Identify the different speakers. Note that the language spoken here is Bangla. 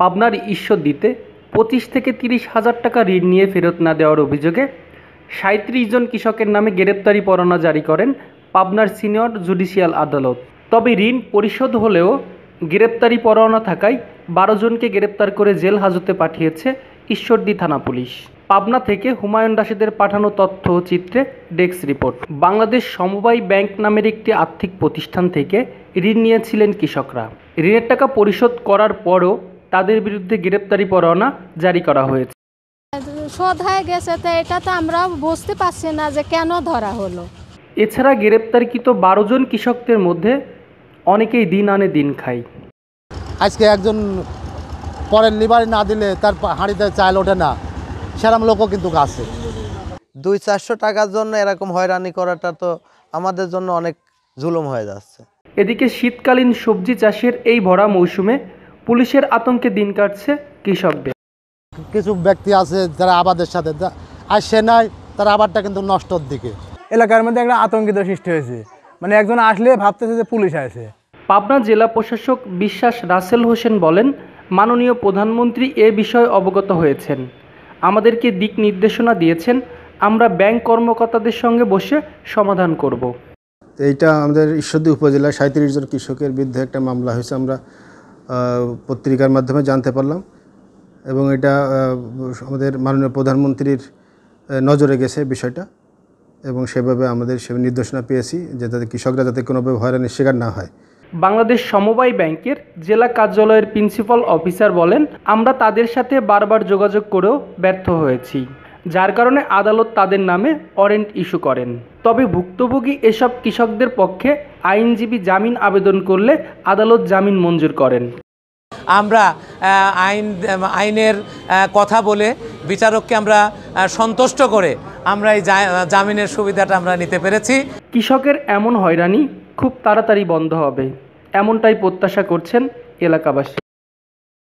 Speaker 1: পাবনার ঈশ্বরদীতে পঁচিশ থেকে তিরিশ হাজার টাকা ঋণ নিয়ে ফেরত না দেওয়ার অভিযোগে সাঁত্রিশ জন কৃষকের নামে গ্রেপ্তারি পরোয়ানা জারি করেন পাবনার সিনিয়র জুডিশিয়াল আদালত তবে ঋণ পরিশোধ হলেও গ্রেপ্তারি পরোয়ানা থাকায় বারো জনকে গ্রেপ্তার করে জেল হাজতে পাঠিয়েছে ঈশ্বরদি থানা পুলিশ পাবনা থেকে হুমায়ুন রাশেদের পাঠানো তথ্য চিত্রে ডেস্ক রিপোর্ট বাংলাদেশ সমবায় ব্যাংক নামের একটি আর্থিক প্রতিষ্ঠান থেকে ঋণ নিয়েছিলেন কৃষকরা ঋণের টাকা পরিশোধ করার পরও তাদের বিরুদ্ধে গ্রেপ্তারি পরোয়ানা জারি করা হয়েছে শোধায় গেছে তো এটা তো আমরা বুঝতে পারছি না যে কেন ধরা হলো এছাড়া গ্রেপ্তারকৃত বারো জন কৃষকদের মধ্যে অনেকেই দিন আনে দিন খায় আজকে একজন
Speaker 2: পরের লিভারে না দিলে তার হাঁড়িতে চাল ওঠে না সেরম লোকও কিন্তু আছে দুই চারশো টাকার জন্য এরকম হয়রানি করাটা তো আমাদের জন্য অনেক জুলুম হয়ে যাচ্ছে
Speaker 1: এদিকে শীতকালীন সবজি চাষের এই ভরা মৌসুমে পুলিশের আতঙ্কে
Speaker 2: দিন কাটছে কৃষকদের কিছু ব্যক্তি আছে যারা আবাদের সাথে আর সে নাই তারা আবারটা কিন্তু নষ্টর দিকে এলাকার মধ্যে একটা আতঙ্কিত সৃষ্টি হয়েছে মানে একজন আসলে
Speaker 1: ভাবতেছে যে পুলিশ আছে পাবনা জেলা প্রশাসক বিশ্বাস রাসেল হোসেন বলেন মাননীয় প্রধানমন্ত্রী এ বিষয়ে অবগত হয়েছেন আমাদেরকে দিক নির্দেশনা দিয়েছেন আমরা ব্যাংক কর্মকর্তাদের সঙ্গে বসে সমাধান করব
Speaker 3: এইটা আমাদের ঈশ্বরদী উপজেলায় সাঁত্রিশ জন কৃষকের বিরুদ্ধে একটা মামলা হয়েছে আমরা পত্রিকার মাধ্যমে জানতে পারলাম এবং এটা আমাদের মাননীয় প্রধানমন্ত্রীর নজরে গেছে বিষয়টা এবং সেভাবে আমাদের সে নির্দেশনা পেয়েছি যে তাদের কৃষকরা যাতে কোনোভাবে হয়রানির শিকার না হয়
Speaker 1: বাংলাদেশ সমবায় ব্যাংকের জেলা কার্যালয়ের প্রিন্সিপাল অফিসার বলেন আমরা তাদের সাথে বারবার যোগাযোগ করেও ব্যর্থ হয়েছি যার কারণে আদালত তাদের নামে ওয়ারেন্ট ইস্যু করেন তবে ভুক্তভোগী এসব কৃষকদের পক্ষে আইনজীবী জামিন আবেদন করলে আদালত জামিন মঞ্জুর করেন আমরা
Speaker 2: আইন আইনের কথা বলে বিচারককে আমরা সন্তুষ্ট করে
Speaker 1: আমরা এই জামিনের সুবিধাটা আমরা নিতে পেরেছি কৃষকের এমন হয়রানি খুব তাড়াতাড়ি বন্ধ হবে এমনটাই প্রত্যাশা করছেন এলাকাবাসী